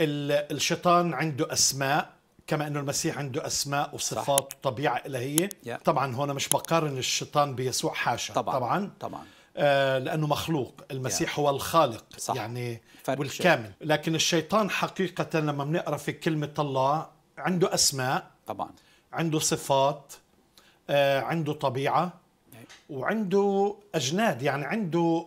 الشيطان عنده اسماء كما انه المسيح عنده اسماء وصفات وطبيعه الهيه yeah. طبعا هون مش بقارن الشيطان بيسوع حاشا طبعا طبعا, طبعا. آه لانه مخلوق المسيح yeah. هو الخالق صح. يعني والكامل شيء. لكن الشيطان حقيقه لما بنقرا في كلمه الله عنده اسماء طبعا عنده صفات آه عنده طبيعه وعنده اجناد يعني عنده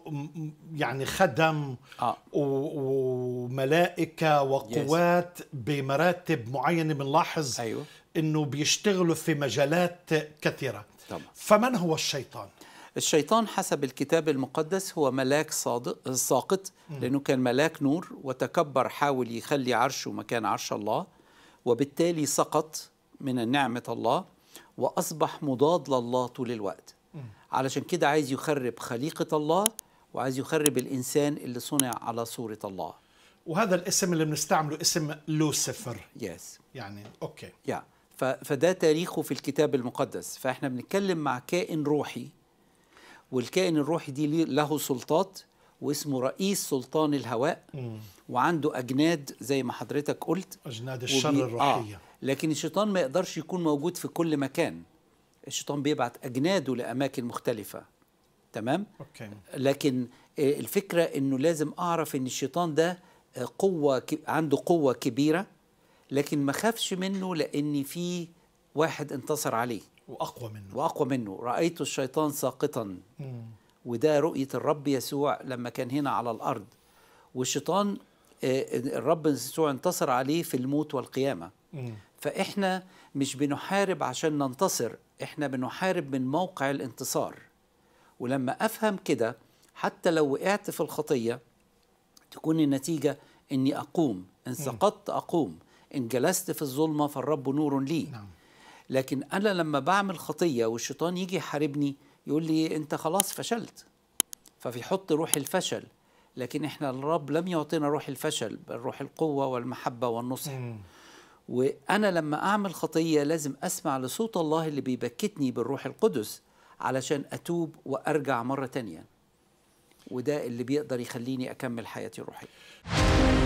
يعني خدم آه. و... و... وملائكه وقوات yes. بمراتب معينه بنلاحظ أيوه. انه بيشتغلوا في مجالات كثيره طبعا. فمن هو الشيطان الشيطان حسب الكتاب المقدس هو ملاك صادق ساقط لانه كان ملاك نور وتكبر حاول يخلي عرشه مكان عرش الله وبالتالي سقط من نعمه الله واصبح مضاد لله طول الوقت علشان كده عايز يخرب خليقه الله وعايز يخرب الانسان اللي صنع على صوره الله وهذا الاسم اللي بنستعمله اسم لوسيفر يس yes. يعني اوكي يا yeah. فده تاريخه في الكتاب المقدس فاحنا بنتكلم مع كائن روحي والكائن الروحي دي له سلطات واسمه رئيس سلطان الهواء مم. وعنده اجناد زي ما حضرتك قلت اجناد الشر وبي... آه. الروحيه آه. لكن الشيطان ما يقدرش يكون موجود في كل مكان الشيطان بيبعت اجناده لاماكن مختلفه تمام أوكي. لكن آه، الفكره انه لازم اعرف ان الشيطان ده قوة عنده قوة كبيرة لكن ما خافش منه لأن في واحد انتصر عليه وأقوى منه وأقوى منه رأيت الشيطان ساقطا وده رؤية الرب يسوع لما كان هنا على الأرض والشيطان آه، الرب يسوع انتصر عليه في الموت والقيامة فإحنا مش بنحارب عشان ننتصر إحنا بنحارب من موقع الانتصار ولما أفهم كده حتى لو وقعت في الخطية تكون النتيجة أني أقوم إن سقطت أقوم إن جلست في الظلمة فالرب نور لي نعم. لكن أنا لما بعمل خطية والشيطان يجي يحاربني يقول لي أنت خلاص فشلت فبيحط روح الفشل لكن إحنا الرب لم يعطينا روح الفشل بل روح القوة والمحبة والنصح وأنا لما أعمل خطية لازم أسمع لصوت الله اللي بيبكتني بالروح القدس علشان أتوب وأرجع مرة تانية وده اللي بيقدر يخليني أكمل حياتي الروحية